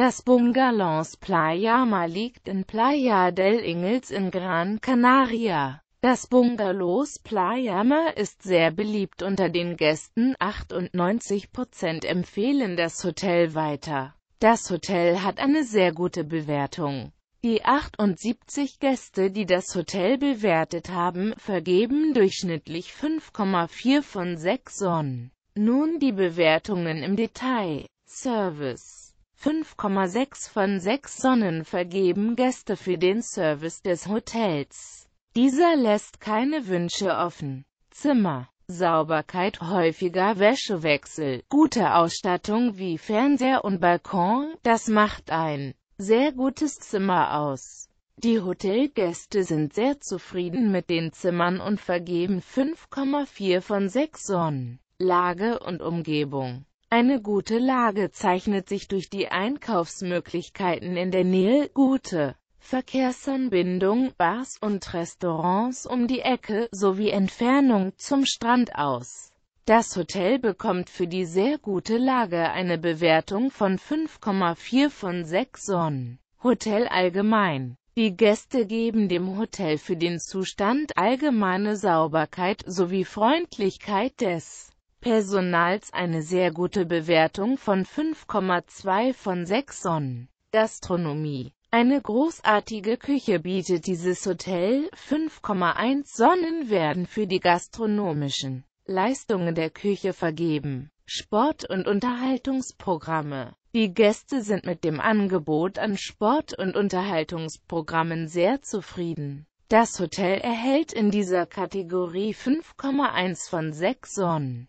Das Bungalows Playama liegt in Playa del Ingles in Gran Canaria. Das Bungalows Playama ist sehr beliebt unter den Gästen, 98% empfehlen das Hotel weiter. Das Hotel hat eine sehr gute Bewertung. Die 78 Gäste, die das Hotel bewertet haben, vergeben durchschnittlich 5,4 von 6 Sonnen. Nun die Bewertungen im Detail. Service 5,6 von 6 Sonnen vergeben Gäste für den Service des Hotels. Dieser lässt keine Wünsche offen. Zimmer, Sauberkeit, häufiger Wäschewechsel, gute Ausstattung wie Fernseher und Balkon, das macht ein sehr gutes Zimmer aus. Die Hotelgäste sind sehr zufrieden mit den Zimmern und vergeben 5,4 von 6 Sonnen. Lage und Umgebung eine gute Lage zeichnet sich durch die Einkaufsmöglichkeiten in der Nähe, gute Verkehrsanbindung, Bars und Restaurants um die Ecke sowie Entfernung zum Strand aus. Das Hotel bekommt für die sehr gute Lage eine Bewertung von 5,4 von 6 Sonnen. Hotel allgemein. Die Gäste geben dem Hotel für den Zustand allgemeine Sauberkeit sowie Freundlichkeit des Personals eine sehr gute Bewertung von 5,2 von 6 Sonnen. Gastronomie eine großartige Küche bietet dieses Hotel, 5,1 Sonnen werden für die gastronomischen Leistungen der Küche vergeben. Sport- und Unterhaltungsprogramme Die Gäste sind mit dem Angebot an Sport- und Unterhaltungsprogrammen sehr zufrieden. Das Hotel erhält in dieser Kategorie 5,1 von 6 Sonnen.